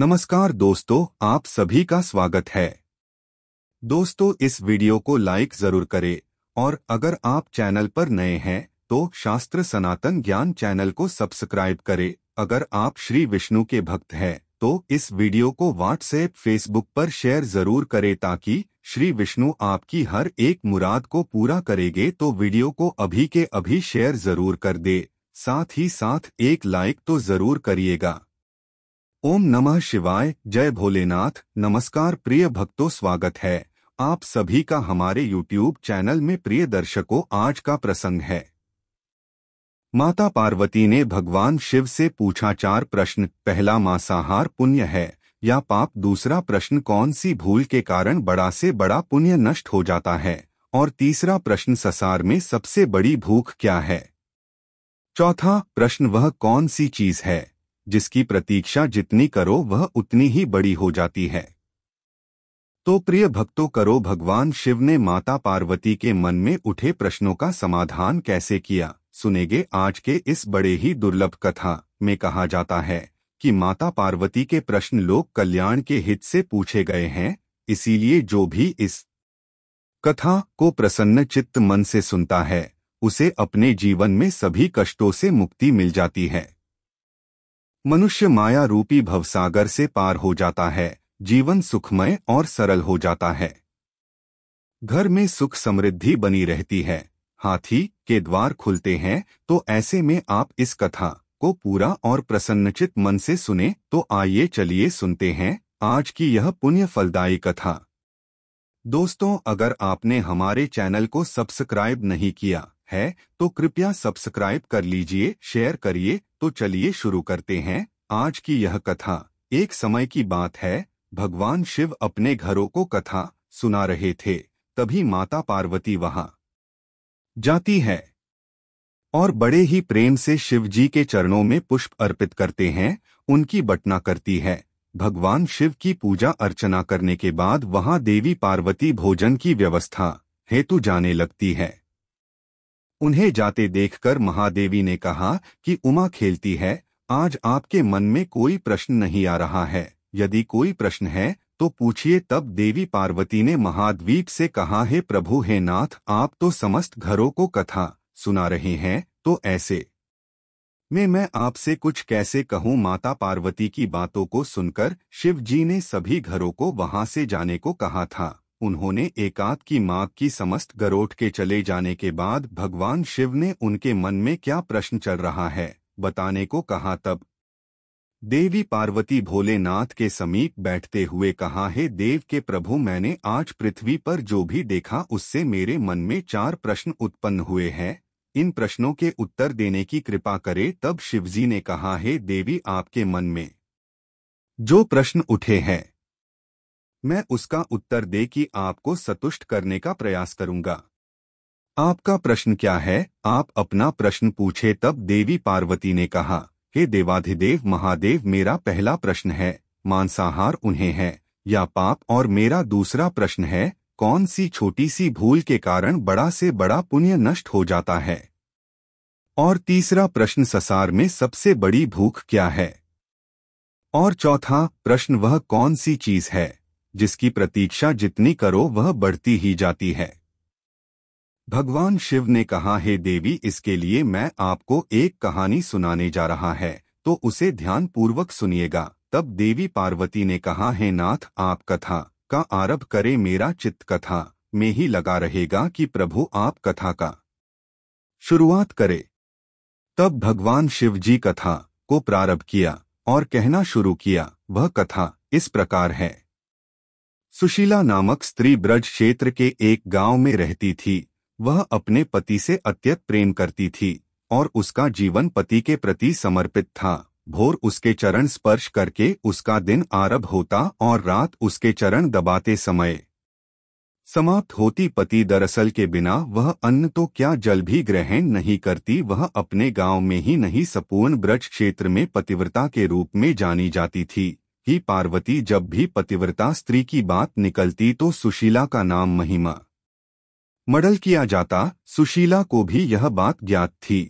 नमस्कार दोस्तों आप सभी का स्वागत है दोस्तों इस वीडियो को लाइक जरूर करें और अगर आप चैनल पर नए हैं तो शास्त्र सनातन ज्ञान चैनल को सब्सक्राइब करें अगर आप श्री विष्णु के भक्त हैं तो इस वीडियो को व्हाट्सएप फेसबुक पर शेयर जरूर करें ताकि श्री विष्णु आपकी हर एक मुराद को पूरा करेंगे तो वीडियो को अभी के अभी शेयर जरूर कर दे साथ ही साथ एक लाइक तो जरूर करिएगा ओम नमः शिवाय जय भोलेनाथ नमस्कार प्रिय भक्तों स्वागत है आप सभी का हमारे यूट्यूब चैनल में प्रिय दर्शकों आज का प्रसंग है माता पार्वती ने भगवान शिव से पूछा चार प्रश्न पहला मांसाहार पुण्य है या पाप दूसरा प्रश्न कौन सी भूल के कारण बड़ा से बड़ा पुण्य नष्ट हो जाता है और तीसरा प्रश्न ससार में सबसे बड़ी भूख क्या है चौथा प्रश्न वह कौन सी चीज है जिसकी प्रतीक्षा जितनी करो वह उतनी ही बड़ी हो जाती है तो प्रिय भक्तों करो भगवान शिव ने माता पार्वती के मन में उठे प्रश्नों का समाधान कैसे किया सुनेगे आज के इस बड़े ही दुर्लभ कथा में कहा जाता है कि माता पार्वती के प्रश्न लोक कल्याण के हित से पूछे गए हैं इसीलिए जो भी इस कथा को प्रसन्न चित्त मन से सुनता है उसे अपने जीवन में सभी कष्टों से मुक्ति मिल जाती है मनुष्य माया रूपी भवसागर से पार हो जाता है जीवन सुखमय और सरल हो जाता है घर में सुख समृद्धि बनी रहती है हाथी के द्वार खुलते हैं तो ऐसे में आप इस कथा को पूरा और प्रसन्नचित मन से सुने तो आइए चलिए सुनते हैं आज की यह पुण्य फलदायी कथा दोस्तों अगर आपने हमारे चैनल को सब्सक्राइब नहीं किया है तो कृपया सब्सक्राइब कर लीजिए शेयर करिए तो चलिए शुरू करते हैं आज की यह कथा एक समय की बात है भगवान शिव अपने घरों को कथा सुना रहे थे तभी माता पार्वती वहां जाती है और बड़े ही प्रेम से शिव जी के चरणों में पुष्प अर्पित करते हैं उनकी बटना करती है भगवान शिव की पूजा अर्चना करने के बाद वहां देवी पार्वती भोजन की व्यवस्था हेतु जाने लगती है उन्हें जाते देखकर महादेवी ने कहा कि उमा खेलती है आज आपके मन में कोई प्रश्न नहीं आ रहा है यदि कोई प्रश्न है तो पूछिए तब देवी पार्वती ने महाद्वीप से कहा हे प्रभु हे नाथ आप तो समस्त घरों को कथा सुना रहे हैं तो ऐसे में मैं आपसे कुछ कैसे कहूँ माता पार्वती की बातों को सुनकर शिव जी ने सभी घरों को वहां से जाने को कहा था उन्होंने एकांत की मांग की समस्त गरोठ के चले जाने के बाद भगवान शिव ने उनके मन में क्या प्रश्न चल रहा है बताने को कहा तब देवी पार्वती भोलेनाथ के समीप बैठते हुए कहा हे देव के प्रभु मैंने आज पृथ्वी पर जो भी देखा उससे मेरे मन में चार प्रश्न उत्पन्न हुए हैं इन प्रश्नों के उत्तर देने की कृपा करे तब शिवजी ने कहा हे देवी आपके मन में जो प्रश्न उठे हैं मैं उसका उत्तर दे कि आपको संतुष्ट करने का प्रयास करूंगा आपका प्रश्न क्या है आप अपना प्रश्न पूछे तब देवी पार्वती ने कहा हे देवाधिदेव महादेव मेरा पहला प्रश्न है मांसाहार उन्हें है या पाप और मेरा दूसरा प्रश्न है कौन सी छोटी सी भूल के कारण बड़ा से बड़ा पुण्य नष्ट हो जाता है और तीसरा प्रश्न ससार में सबसे बड़ी भूख क्या है और चौथा प्रश्न वह कौन सी चीज है जिसकी प्रतीक्षा जितनी करो वह बढ़ती ही जाती है भगवान शिव ने कहा हे देवी इसके लिए मैं आपको एक कहानी सुनाने जा रहा है तो उसे ध्यान पूर्वक सुनिएगा तब देवी पार्वती ने कहा हे नाथ आप कथा का आरभ करे मेरा चित्त कथा में ही लगा रहेगा कि प्रभु आप कथा का शुरुआत करे तब भगवान शिव जी कथा को प्रारंभ किया और कहना शुरू किया वह कथा इस प्रकार है सुशीला नामक स्त्री ब्रज क्षेत्र के एक गांव में रहती थी वह अपने पति से अत्यंत प्रेम करती थी और उसका जीवन पति के प्रति समर्पित था भोर उसके चरण स्पर्श करके उसका दिन आरभ होता और रात उसके चरण दबाते समय समाप्त होती पति दरअसल के बिना वह अन्न तो क्या जल भी ग्रहण नहीं करती वह अपने गांव में ही नहीं सपूर्ण ब्रज क्षेत्र में पतिव्रता के रूप में जानी जाती थी ही पार्वती जब भी पतिव्रता स्त्री की बात निकलती तो सुशीला का नाम महिमा मडल किया जाता सुशीला को भी यह बात ज्ञात थी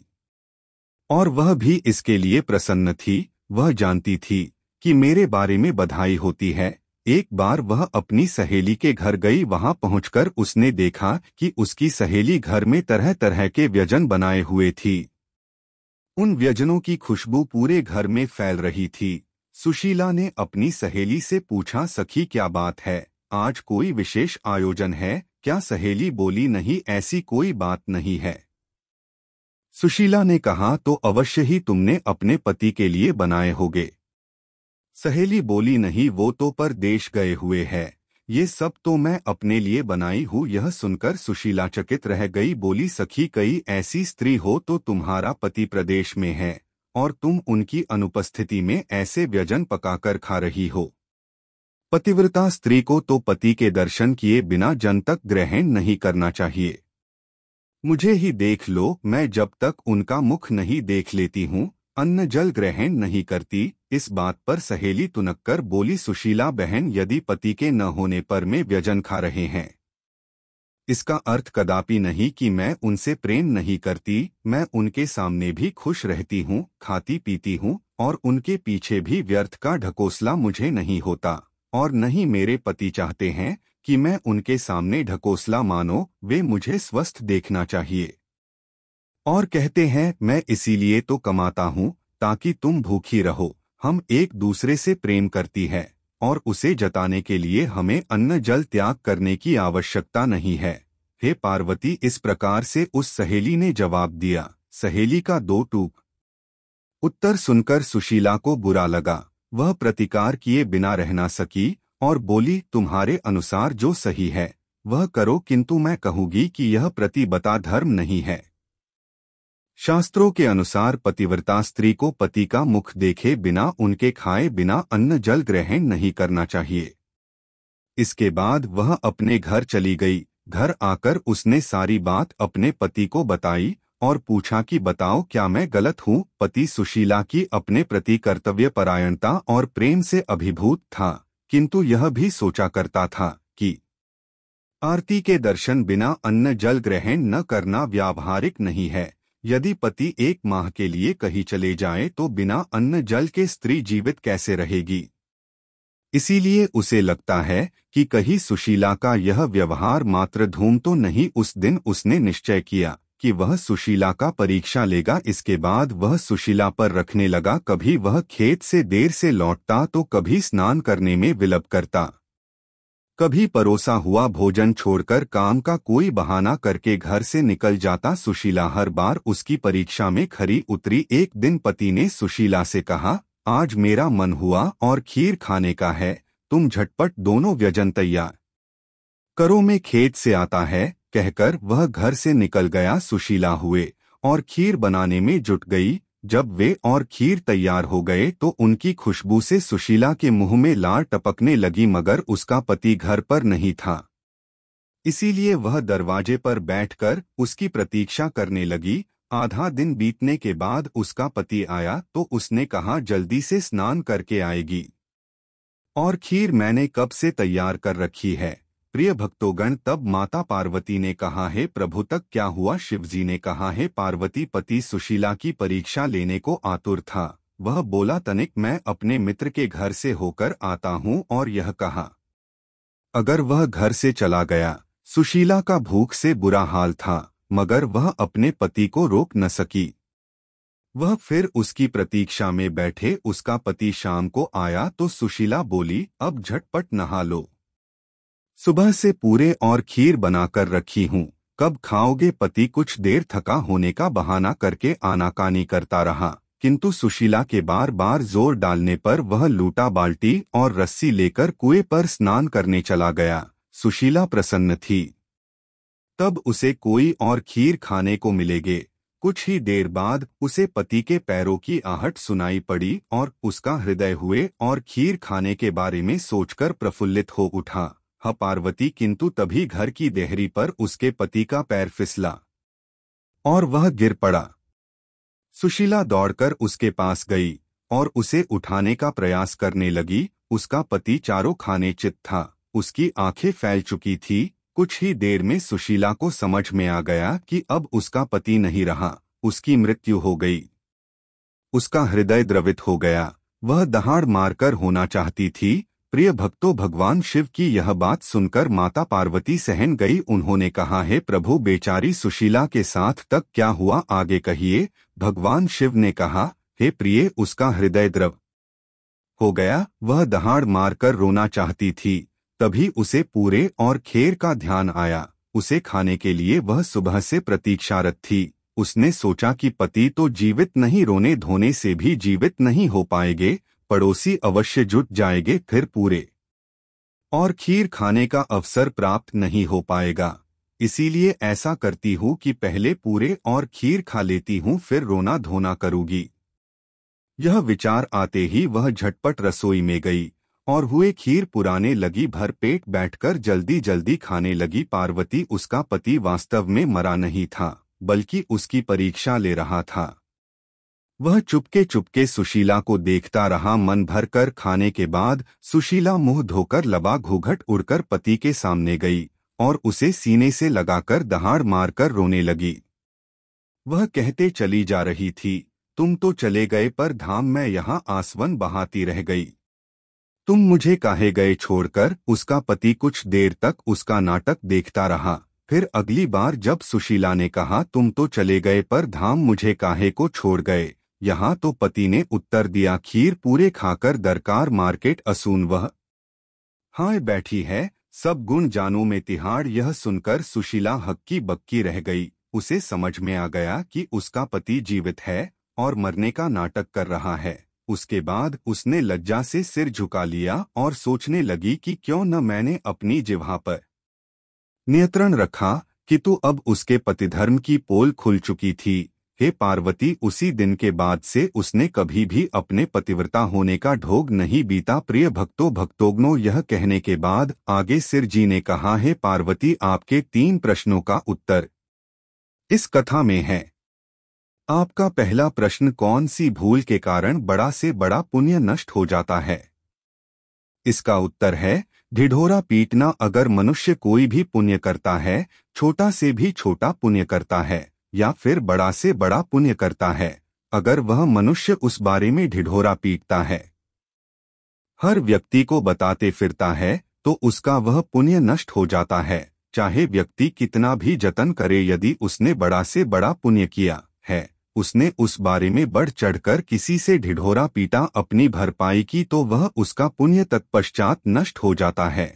और वह भी इसके लिए प्रसन्न थी वह जानती थी कि मेरे बारे में बधाई होती है एक बार वह अपनी सहेली के घर गई वहां पहुंचकर उसने देखा कि उसकी सहेली घर में तरह तरह के व्यजन बनाए हुए थी उन व्यजनों की खुशबू पूरे घर में फैल रही थी सुशीला ने अपनी सहेली से पूछा सखी क्या बात है आज कोई विशेष आयोजन है क्या सहेली बोली नहीं ऐसी कोई बात नहीं है सुशीला ने कहा तो अवश्य ही तुमने अपने पति के लिए बनाए होगे सहेली बोली नहीं वो तो पर देश गए हुए है ये सब तो मैं अपने लिए बनाई हूँ यह सुनकर सुशीला चकित रह गई बोली सखी कई ऐसी स्त्री हो तो तुम्हारा पति प्रदेश में है और तुम उनकी अनुपस्थिति में ऐसे व्यजन पकाकर खा रही हो पतिव्रता स्त्री को तो पति के दर्शन किए बिना जन तक ग्रहण नहीं करना चाहिए मुझे ही देख लो मैं जब तक उनका मुख नहीं देख लेती हूँ अन्न जल ग्रहण नहीं करती इस बात पर सहेली तुनक्कर बोली सुशीला बहन यदि पति के न होने पर मैं व्यजन खा रहे हैं इसका अर्थ कदापि नहीं कि मैं उनसे प्रेम नहीं करती मैं उनके सामने भी खुश रहती हूँ खाती पीती हूँ और उनके पीछे भी व्यर्थ का ढकोसला मुझे नहीं होता और नहीं मेरे पति चाहते हैं कि मैं उनके सामने ढकोसला मानो वे मुझे स्वस्थ देखना चाहिए और कहते हैं मैं इसीलिए तो कमाता हूँ ताकि तुम भूखी रहो हम एक दूसरे से प्रेम करती है और उसे जताने के लिए हमें अन्न जल त्याग करने की आवश्यकता नहीं है हे पार्वती इस प्रकार से उस सहेली ने जवाब दिया सहेली का दो टूक उत्तर सुनकर सुशीला को बुरा लगा वह प्रतिकार किए बिना रहना सकी और बोली तुम्हारे अनुसार जो सही है वह करो किंतु मैं कहूँगी कि यह प्रतिबता धर्म नहीं है शास्त्रों के अनुसार पतिव्रता स्त्री को पति का मुख देखे बिना उनके खाए बिना अन्न जल ग्रहण नहीं करना चाहिए इसके बाद वह अपने घर चली गई घर आकर उसने सारी बात अपने पति को बताई और पूछा कि बताओ क्या मैं गलत हूँ पति सुशीला की अपने प्रति कर्तव्य परायणता और प्रेम से अभिभूत था किंतु यह भी सोचा करता था कि आरती के दर्शन बिना अन्न जल ग्रहण न करना व्यावहारिक नहीं है यदि पति एक माह के लिए कहीं चले जाए तो बिना अन्न जल के स्त्री जीवित कैसे रहेगी इसीलिए उसे लगता है कि कहीं सुशीला का यह व्यवहार मात्र धूम तो नहीं उस दिन उसने निश्चय किया कि वह सुशीला का परीक्षा लेगा इसके बाद वह सुशीला पर रखने लगा कभी वह खेत से देर से लौटता तो कभी स्नान करने में विलप करता कभी परोसा हुआ भोजन छोड़कर काम का कोई बहाना करके घर से निकल जाता सुशीला हर बार उसकी परीक्षा में खरी उतरी एक दिन पति ने सुशीला से कहा आज मेरा मन हुआ और खीर खाने का है तुम झटपट दोनों व्यजन तैयार करो में खेत से आता है कहकर वह घर से निकल गया सुशीला हुए और खीर बनाने में जुट गई जब वे और खीर तैयार हो गए तो उनकी खुशबू से सुशीला के मुंह में लार टपकने लगी मगर उसका पति घर पर नहीं था इसीलिए वह दरवाजे पर बैठकर उसकी प्रतीक्षा करने लगी आधा दिन बीतने के बाद उसका पति आया तो उसने कहा जल्दी से स्नान करके आएगी और खीर मैंने कब से तैयार कर रखी है प्रिय भक्तोगण तब माता पार्वती ने कहा है प्रभु तक क्या हुआ शिवजी ने कहा है पार्वती पति सुशीला की परीक्षा लेने को आतुर था वह बोला तनिक मैं अपने मित्र के घर से होकर आता हूँ और यह कहा अगर वह घर से चला गया सुशीला का भूख से बुरा हाल था मगर वह अपने पति को रोक न सकी वह फिर उसकी प्रतीक्षा में बैठे उसका पति शाम को आया तो सुशीला बोली अब झटपट नहा लो सुबह से पूरे और खीर बनाकर रखी हूँ कब खाओगे पति कुछ देर थका होने का बहाना करके आनाकानी करता रहा किंतु सुशीला के बार बार जोर डालने पर वह लूटा बाल्टी और रस्सी लेकर कुएं पर स्नान करने चला गया सुशीला प्रसन्न थी तब उसे कोई और खीर खाने को मिलेगे कुछ ही देर बाद उसे पति के पैरों की आहट सुनाई पड़ी और उसका हृदय हुए और खीर खाने के बारे में सोचकर प्रफुल्लित हो उठा ह हाँ पार्वती किंतु तभी घर की देहरी पर उसके पति का पैर फिसला और वह गिर पड़ा सुशीला दौड़कर उसके पास गई और उसे उठाने का प्रयास करने लगी उसका पति चारों खाने चित था उसकी आंखें फैल चुकी थी कुछ ही देर में सुशीला को समझ में आ गया कि अब उसका पति नहीं रहा उसकी मृत्यु हो गई उसका हृदय द्रवित हो गया वह दहाड़ मारकर होना चाहती थी प्रिय भक्तों भगवान शिव की यह बात सुनकर माता पार्वती सहन गई उन्होंने कहा है प्रभु बेचारी सुशीला के साथ तक क्या हुआ आगे कहिए भगवान शिव ने कहा हे प्रिय उसका हृदय द्रव हो गया वह दहाड़ मारकर रोना चाहती थी तभी उसे पूरे और खेर का ध्यान आया उसे खाने के लिए वह सुबह से प्रतीक्षारत थी उसने सोचा कि पति तो जीवित नहीं रोने धोने से भी जीवित नहीं हो पाएंगे पड़ोसी अवश्य जुट जाएंगे फिर पूरे और खीर खाने का अवसर प्राप्त नहीं हो पाएगा इसीलिए ऐसा करती हूँ कि पहले पूरे और खीर खा लेती हूँ फिर रोना धोना करूँगी यह विचार आते ही वह झटपट रसोई में गई और हुए खीर पुराने लगी भर पेट बैठकर जल्दी जल्दी खाने लगी पार्वती उसका पति वास्तव में मरा नहीं था बल्कि उसकी परीक्षा ले रहा था वह चुपके चुपके सुशीला को देखता रहा मन भर कर खाने के बाद सुशीला मुंह धोकर लबा घूघट उड़कर पति के सामने गई और उसे सीने से लगाकर दहाड़ मारकर रोने लगी वह कहते चली जा रही थी तुम तो चले गए पर धाम में यहाँ आसवन बहाती रह गई तुम मुझे काहे गए छोड़कर उसका पति कुछ देर तक उसका नाटक देखता रहा फिर अगली बार जब सुशीला ने कहा तुम तो चले गए पर धाम मुझे काहे को छोड़ गए यहाँ तो पति ने उत्तर दिया खीर पूरे खाकर दरकार मार्केट असून वह हाँ बैठी है सब गुण जानों में तिहाड़ यह सुनकर सुशीला हक्की बक्की रह गई उसे समझ में आ गया कि उसका पति जीवित है और मरने का नाटक कर रहा है उसके बाद उसने लज्जा से सिर झुका लिया और सोचने लगी कि क्यों न मैंने अपनी जिवा पर नियंत्रण रखा कि तो अब उसके पतिधर्म की पोल खुल चुकी थी हे पार्वती उसी दिन के बाद से उसने कभी भी अपने पतिव्रता होने का ढोग नहीं बीता प्रिय भक्तों भक्तोग्नो यह कहने के बाद आगे सिर जी ने कहा है पार्वती आपके तीन प्रश्नों का उत्तर इस कथा में है आपका पहला प्रश्न कौन सी भूल के कारण बड़ा से बड़ा पुण्य नष्ट हो जाता है इसका उत्तर है ढिढोरा पीटना अगर मनुष्य कोई भी पुण्य करता है छोटा से भी छोटा पुण्य करता है या फिर बड़ा से बड़ा पुण्य करता है अगर वह मनुष्य उस बारे में ढिढोरा पीटता है हर व्यक्ति को बताते फिरता है तो उसका वह पुण्य नष्ट हो जाता है चाहे व्यक्ति कितना भी जतन करे यदि उसने बड़ा से बड़ा पुण्य किया है उसने उस बारे में बढ़ चढ़कर किसी से ढिढोरा पीटा अपनी भरपाई की तो वह उसका पुण्य तत्पश्चात नष्ट हो जाता है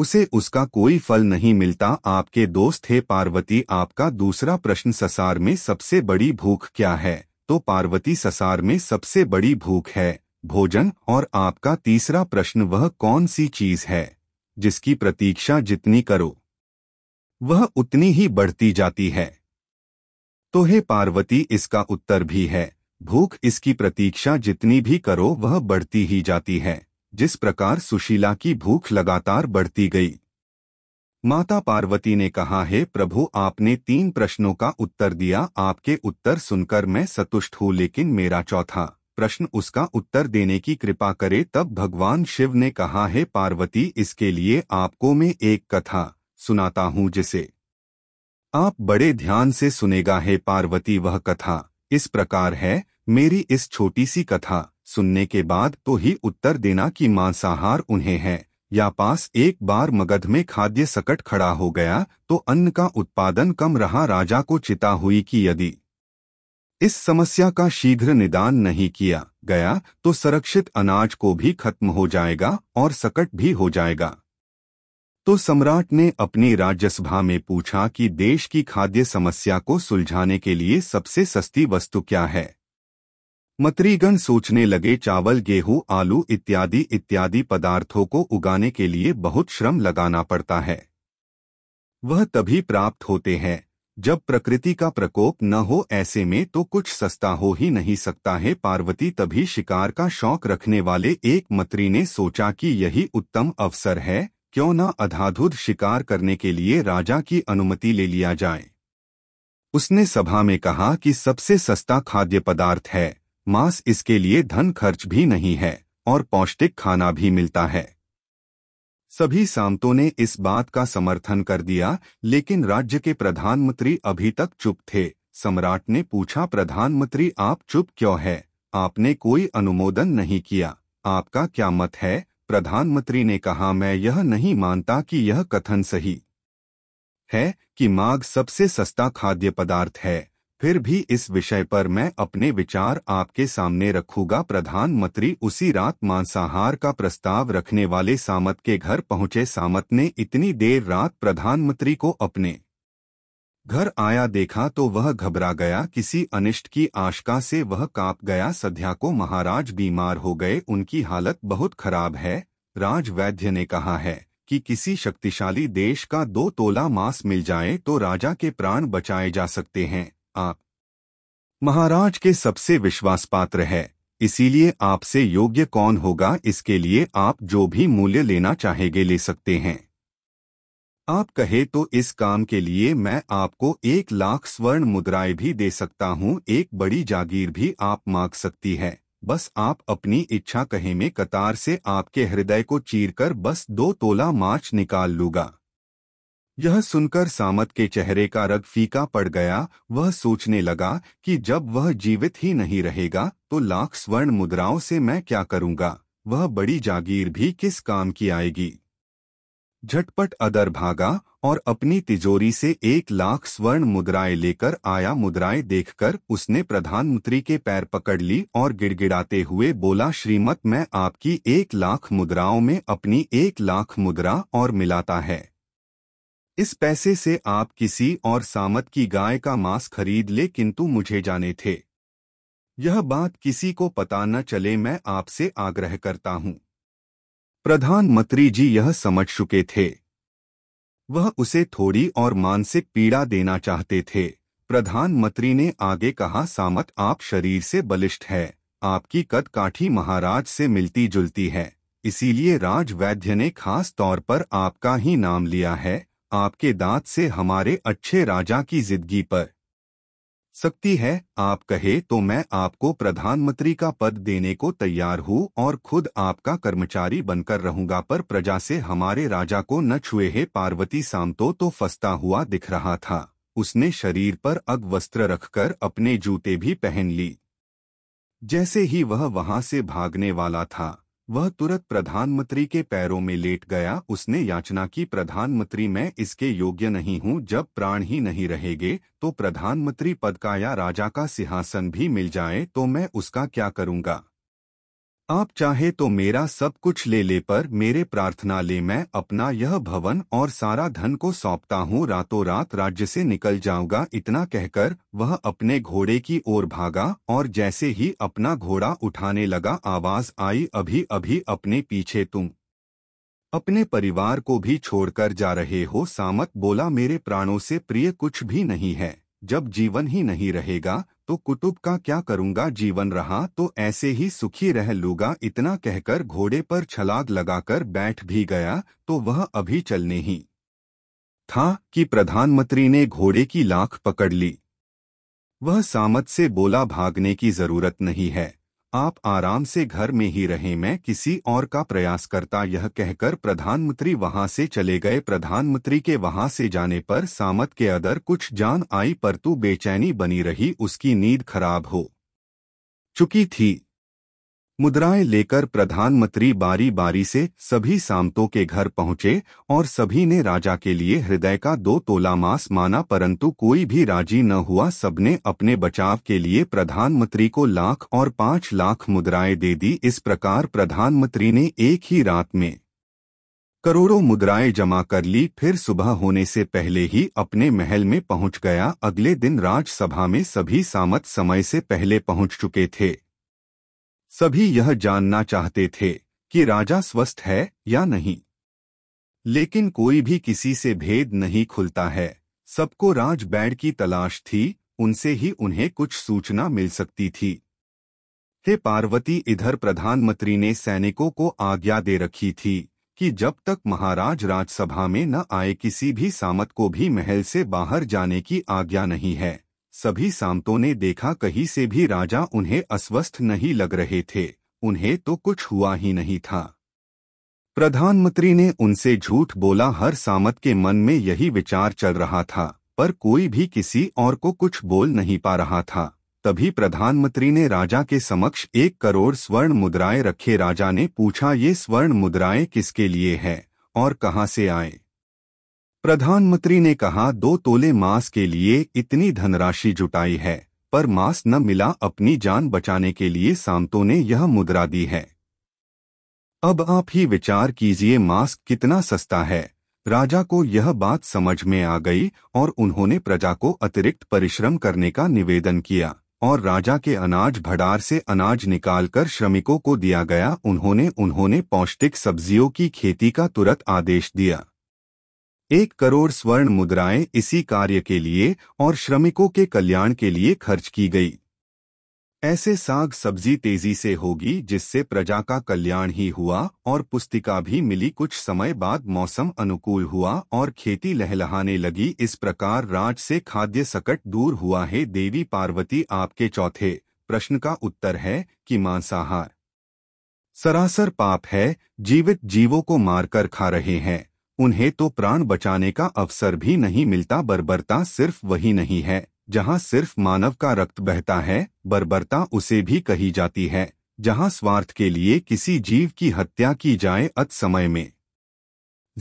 उसे उसका कोई फल नहीं मिलता आपके दोस्त है पार्वती आपका दूसरा प्रश्न ससार में सबसे बड़ी भूख क्या है तो पार्वती ससार में सबसे बड़ी भूख है भोजन और आपका तीसरा प्रश्न वह कौन सी चीज है जिसकी प्रतीक्षा जितनी करो वह उतनी ही बढ़ती जाती है तो हे पार्वती इसका उत्तर भी है भूख इसकी प्रतीक्षा जितनी भी करो वह बढ़ती ही जाती है जिस प्रकार सुशीला की भूख लगातार बढ़ती गई माता पार्वती ने कहा है प्रभु आपने तीन प्रश्नों का उत्तर दिया आपके उत्तर सुनकर मैं संतुष्ट हूँ लेकिन मेरा चौथा प्रश्न उसका उत्तर देने की कृपा करे तब भगवान शिव ने कहा है पार्वती इसके लिए आपको मैं एक कथा सुनाता हूँ जिसे आप बड़े ध्यान से सुनेगा है पार्वती वह कथा इस प्रकार है मेरी इस छोटी सी कथा सुनने के बाद तो ही उत्तर देना कि मांसाहार उन्हें है या पास एक बार मगध में खाद्य सकट खड़ा हो गया तो अन्न का उत्पादन कम रहा राजा को चिता हुई कि यदि इस समस्या का शीघ्र निदान नहीं किया गया तो संरक्षित अनाज को भी खत्म हो जाएगा और सकट भी हो जाएगा तो सम्राट ने अपनी राज्यसभा में पूछा कि देश की खाद्य समस्या को सुलझाने के लिए सबसे सस्ती वस्तु क्या है मत्रीगण सोचने लगे चावल गेहूं आलू इत्यादि इत्यादि पदार्थों को उगाने के लिए बहुत श्रम लगाना पड़ता है वह तभी प्राप्त होते हैं जब प्रकृति का प्रकोप न हो ऐसे में तो कुछ सस्ता हो ही नहीं सकता है पार्वती तभी शिकार का शौक रखने वाले एक मत्री ने सोचा कि यही उत्तम अवसर है क्यों न अधाधुध शिकार करने के लिए राजा की अनुमति ले लिया जाए उसने सभा में कहा कि सबसे सस्ता खाद्य पदार्थ है मांस इसके लिए धन खर्च भी नहीं है और पौष्टिक खाना भी मिलता है सभी सामतों ने इस बात का समर्थन कर दिया लेकिन राज्य के प्रधानमंत्री अभी तक चुप थे सम्राट ने पूछा प्रधानमंत्री आप चुप क्यों है आपने कोई अनुमोदन नहीं किया आपका क्या मत है प्रधानमंत्री ने कहा मैं यह नहीं मानता कि यह कथन सही है कि माघ सबसे सस्ता खाद्य पदार्थ है फिर भी इस विषय पर मैं अपने विचार आपके सामने रखूंगा प्रधानमंत्री उसी रात मांसाहार का प्रस्ताव रखने वाले सामत के घर पहुंचे सामत ने इतनी देर रात प्रधानमंत्री को अपने घर आया देखा तो वह घबरा गया किसी अनिष्ट की आशका से वह कांप गया सध्या को महाराज बीमार हो गए उनकी हालत बहुत खराब है राज वैद्य ने कहा है कि किसी शक्तिशाली देश का दो तोला मांस मिल जाए तो राजा के प्राण बचाए जा सकते हैं आप महाराज के सबसे विश्वासपात्र है इसीलिए आपसे योग्य कौन होगा इसके लिए आप जो भी मूल्य लेना चाहेंगे ले सकते हैं आप कहे तो इस काम के लिए मैं आपको एक लाख स्वर्ण मुद्राएं भी दे सकता हूँ एक बड़ी जागीर भी आप मांग सकती है बस आप अपनी इच्छा कहे में कतार से आपके हृदय को चीरकर बस दो तोला मार्च निकाल लूंगा यह सुनकर सामत के चेहरे का रग फीका पड़ गया वह सोचने लगा कि जब वह जीवित ही नहीं रहेगा तो लाख स्वर्ण मुद्राओं से मैं क्या करूंगा वह बड़ी जागीर भी किस काम की आएगी झटपट अदर भागा और अपनी तिजोरी से एक लाख स्वर्ण मुद्राएं लेकर आया मुद्राएं देखकर उसने प्रधानमंत्री के पैर पकड़ ली और गिड़गिड़ाते हुए बोला श्रीमत मैं आपकी एक लाख मुद्राओं में अपनी एक लाख मुद्रा और मिलाता है इस पैसे से आप किसी और सामत की गाय का मांस खरीद ले किंतु मुझे जाने थे यह बात किसी को पता न चले मैं आपसे आग्रह करता हूं प्रधानमंत्री जी यह समझ चुके थे वह उसे थोड़ी और मानसिक पीड़ा देना चाहते थे प्रधानमंत्री ने आगे कहा सामत आप शरीर से बलिष्ठ है आपकी कद काठी महाराज से मिलती जुलती है इसीलिए राज वैद्य ने खास तौर पर आपका ही नाम लिया है आपके दांत से हमारे अच्छे राजा की जिंदगी पर सकती है आप कहे तो मैं आपको प्रधानमंत्री का पद देने को तैयार हूँ और खुद आपका कर्मचारी बनकर रहूंगा पर प्रजा से हमारे राजा को न छुए है पार्वती सामतो तो फंसता हुआ दिख रहा था उसने शरीर पर अग वस्त्र रखकर अपने जूते भी पहन ली जैसे ही वह वहां से भागने वाला था वह तुरंत प्रधानमंत्री के पैरों में लेट गया उसने याचना की प्रधानमंत्री मैं इसके योग्य नहीं हूँ जब प्राण ही नहीं रहेगे तो प्रधानमंत्री पद का या राजा का सिंहासन भी मिल जाए तो मैं उसका क्या करूँगा आप चाहे तो मेरा सब कुछ ले ले पर मेरे प्रार्थना ले मैं अपना यह भवन और सारा धन को सौंपता हूँ रातों रात राज्य से निकल जाऊंगा इतना कहकर वह अपने घोड़े की ओर भागा और जैसे ही अपना घोड़ा उठाने लगा आवाज आई अभी अभी अपने पीछे तुम अपने परिवार को भी छोड़कर जा रहे हो सामत बोला मेरे प्राणों से प्रिय कुछ भी नहीं है जब जीवन ही नहीं रहेगा तो कुतुब का क्या करूंगा जीवन रहा तो ऐसे ही सुखी रह लूंगा इतना कहकर घोड़े पर छलाग लगाकर बैठ भी गया तो वह अभी चलने ही था कि प्रधानमंत्री ने घोड़े की लाख पकड़ ली वह सामत से बोला भागने की जरूरत नहीं है आप आराम से घर में ही रहें मैं किसी और का प्रयास करता यह कहकर प्रधानमंत्री वहां से चले गए प्रधानमंत्री के वहां से जाने पर सामत के अदर कुछ जान आई पर तू बेचैनी बनी रही उसकी नींद खराब हो चुकी थी मुद्राएं लेकर प्रधानमंत्री बारी बारी से सभी सामतों के घर पहुंचे और सभी ने राजा के लिए हृदय का दो तोला मास माना परंतु कोई भी राजी न हुआ सबने अपने बचाव के लिए प्रधानमंत्री को लाख और पांच लाख मुद्राएं दे दी इस प्रकार प्रधानमंत्री ने एक ही रात में करोड़ों मुद्राएं जमा कर ली फिर सुबह होने से पहले ही अपने महल में पहुंच गया अगले दिन राजसभा में सभी सामत समय से पहले पहुंच चुके थे सभी यह जानना चाहते थे कि राजा स्वस्थ है या नहीं लेकिन कोई भी किसी से भेद नहीं खुलता है सबको राज बैड की तलाश थी उनसे ही उन्हें कुछ सूचना मिल सकती थी हे पार्वती इधर प्रधानमंत्री ने सैनिकों को आज्ञा दे रखी थी कि जब तक महाराज राजसभा में न आए किसी भी सामत को भी महल से बाहर जाने की आज्ञा नहीं है सभी सांतों ने देखा कहीं से भी राजा उन्हें अस्वस्थ नहीं लग रहे थे उन्हें तो कुछ हुआ ही नहीं था प्रधानमंत्री ने उनसे झूठ बोला हर सामत के मन में यही विचार चल रहा था पर कोई भी किसी और को कुछ बोल नहीं पा रहा था तभी प्रधानमंत्री ने राजा के समक्ष एक करोड़ स्वर्ण मुद्राएं रखे राजा ने पूछा ये स्वर्ण मुद्राएं किसके लिए हैं और कहाँ से आए प्रधानमंत्री ने कहा दो तोले मांस के लिए इतनी धनराशि जुटाई है पर मांस न मिला अपनी जान बचाने के लिए सांतों ने यह मुद्रा दी है अब आप ही विचार कीजिए मांस कितना सस्ता है राजा को यह बात समझ में आ गई और उन्होंने प्रजा को अतिरिक्त परिश्रम करने का निवेदन किया और राजा के अनाज भंडार से अनाज निकालकर श्रमिकों को दिया गया उन्होंने उन्होंने पौष्टिक सब्जियों की खेती का तुरंत आदेश दिया एक करोड़ स्वर्ण मुद्राएं इसी कार्य के लिए और श्रमिकों के कल्याण के लिए खर्च की गई ऐसे साग सब्जी तेजी से होगी जिससे प्रजा का कल्याण ही हुआ और पुस्तिका भी मिली कुछ समय बाद मौसम अनुकूल हुआ और खेती लहलहाने लगी इस प्रकार राज से खाद्य सकट दूर हुआ है देवी पार्वती आपके चौथे प्रश्न का उत्तर है कि मांसाहार सरासर पाप है जीवित जीवों को मारकर खा रहे हैं उन्हें तो प्राण बचाने का अवसर भी नहीं मिलता बर्बरता सिर्फ वही नहीं है जहां सिर्फ मानव का रक्त बहता है बर्बरता उसे भी कही जाती है जहां स्वार्थ के लिए किसी जीव की हत्या की जाए अत समय में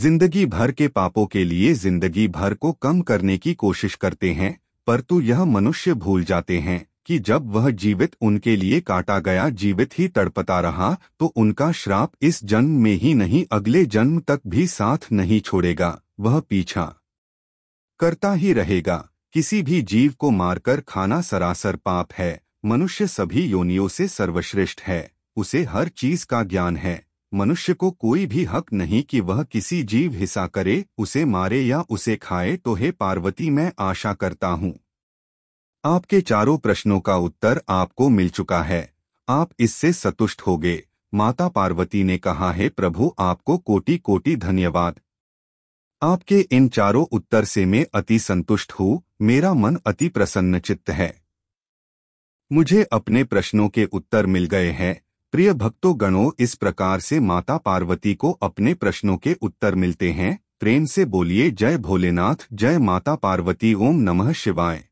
जिंदगी भर के पापों के लिए जिंदगी भर को कम करने की कोशिश करते हैं परंतु तो यह मनुष्य भूल जाते हैं कि जब वह जीवित उनके लिए काटा गया जीवित ही तड़पता रहा तो उनका श्राप इस जन्म में ही नहीं अगले जन्म तक भी साथ नहीं छोड़ेगा वह पीछा करता ही रहेगा किसी भी जीव को मारकर खाना सरासर पाप है मनुष्य सभी योनियों से सर्वश्रेष्ठ है उसे हर चीज का ज्ञान है मनुष्य को कोई भी हक नहीं कि वह किसी जीव हिस्सा करे उसे मारे या उसे खाए तो हे पार्वती मैं आशा करता हूँ आपके चारों प्रश्नों का उत्तर आपको मिल चुका है आप इससे संतुष्ट होगे माता पार्वती ने कहा है प्रभु आपको कोटि कोटि धन्यवाद आपके इन चारों उत्तर से मैं अति संतुष्ट हूँ मेरा मन अति प्रसन्न चित्त है मुझे अपने प्रश्नों के उत्तर मिल गए हैं प्रिय भक्तों गणों इस प्रकार से माता पार्वती को अपने प्रश्नों के उत्तर मिलते हैं प्रेम से बोलिए जय भोलेनाथ जय माता पार्वती ओम नमः शिवाय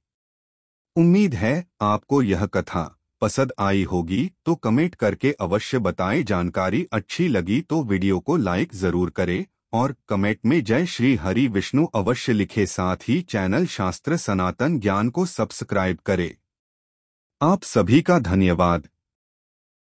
उम्मीद है आपको यह कथा पसंद आई होगी तो कमेंट करके अवश्य बताएं जानकारी अच्छी लगी तो वीडियो को लाइक जरूर करें और कमेंट में जय श्री हरि विष्णु अवश्य लिखे साथ ही चैनल शास्त्र सनातन ज्ञान को सब्सक्राइब करें आप सभी का धन्यवाद